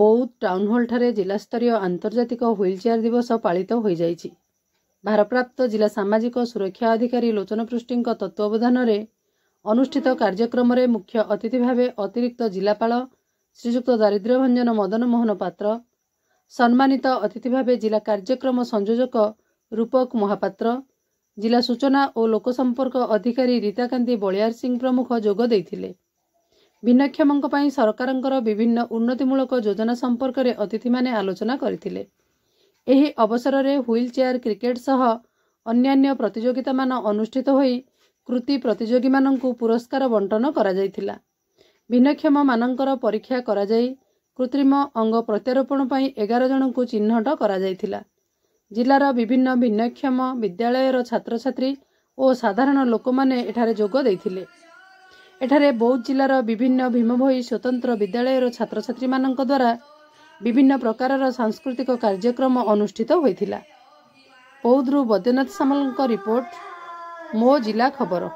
ବୌଦ୍ଧ ଟାଉନହଲ୍ଠାରେ ଜିଲ୍ଲାସ୍ତରୀୟ ଆନ୍ତର୍ଜାତିକ wheel chair ଦିବସ ପାଳିତ ହୋଇଯାଇଛି ଭାରପ୍ରାପ୍ତ ଜିଲ୍ଲା ସାମାଜିକ ସୁରକ୍ଷା ଅଧିକାରୀ ଲୋଚନ ପୃଷ୍ଟିଙ୍କ ତତ୍ତ୍ୱାବଧାନରେ ଅନୁଷ୍ଠିତ କାର୍ଯ୍ୟକ୍ରମରେ ମୁଖ୍ୟ ଅତିଥି ଭାବେ ଅତିରିକ୍ତ ଜିଲ୍ଲାପାଳ ଶ୍ରୀଯୁକ୍ତ ଦାରିଦ୍ର୍ୟଭଞ୍ଜନ ମଦନ ମୋହନ ପାତ୍ର ସମ୍ମାନିତ ଅତିଥି ଭାବେ ଜିଲ୍ଲା କାର୍ଯ୍ୟକ୍ରମ ସଂଯୋଜକ ରୂପକ ମହାପାତ୍ର ଜିଲ୍ଲା ସୂଚନା ଓ ଲୋକସମ୍ପର୍କ ଅଧିକାରୀ ରୀତାକାନ୍ତି ବଳିଆର ସିଂ ପ୍ରମୁଖ ଯୋଗ ଦେଇଥିଲେ ଭିନ୍ନକ୍ଷମଙ୍କ ପାଇଁ ସରକାରଙ୍କର ବିଭିନ୍ନ ଉନ୍ନତିମୂଳକ ଯୋଜନା ସମ୍ପର୍କରେ ଅତିଥିମାନେ ଆଲୋଚନା କରିଥିଲେ ଏହି ଅବସରରେ ହୁଇଲ୍ ଚେୟାର କ୍ରିକେଟ୍ ସହ ଅନ୍ୟାନ୍ୟ ପ୍ରତିଯୋଗିତାମାନ ଅନୁଷ୍ଠିତ ହୋଇ କୃତି ପ୍ରତିଯୋଗୀମାନଙ୍କୁ ପୁରସ୍କାର ବଣ୍ଟନ କରାଯାଇଥିଲା ଭିନ୍ନକ୍ଷମମାନଙ୍କର ପରୀକ୍ଷା କରାଯାଇ କୃତ୍ରିମ ଅଙ୍ଗ ପ୍ରତ୍ୟାରୋପଣ ପାଇଁ ଏଗାର ଜଣଙ୍କୁ ଚିହ୍ନଟ କରାଯାଇଥିଲା ଜିଲ୍ଲାର ବିଭିନ୍ନ ଭିନ୍ନକ୍ଷମ ବିଦ୍ୟାଳୟର ଛାତ୍ରଛାତ୍ରୀ ଓ ସାଧାରଣ ଲୋକମାନେ ଏଠାରେ ଯୋଗ ଦେଇଥିଲେ ଏଠାରେ ବୌଦ୍ଧ ଜିଲ୍ଲାର ବିଭିନ୍ନ ଭୀମଭୋଇ ସ୍ୱତନ୍ତ୍ର ବିଦ୍ୟାଳୟର ଛାତ୍ରଛାତ୍ରୀମାନଙ୍କ ଦ୍ୱାରା ବିଭିନ୍ନ ପ୍ରକାରର ସାଂସ୍କୃତିକ କାର୍ଯ୍ୟକ୍ରମ ଅନୁଷ୍ଠିତ ହୋଇଥିଲା ବୌଦ୍ଧରୁ ବୈଦ୍ୟନାଥ ସାମଲଙ୍କ ରିପୋର୍ଟ ମୋ ଜିଲ୍ଲା ଖବର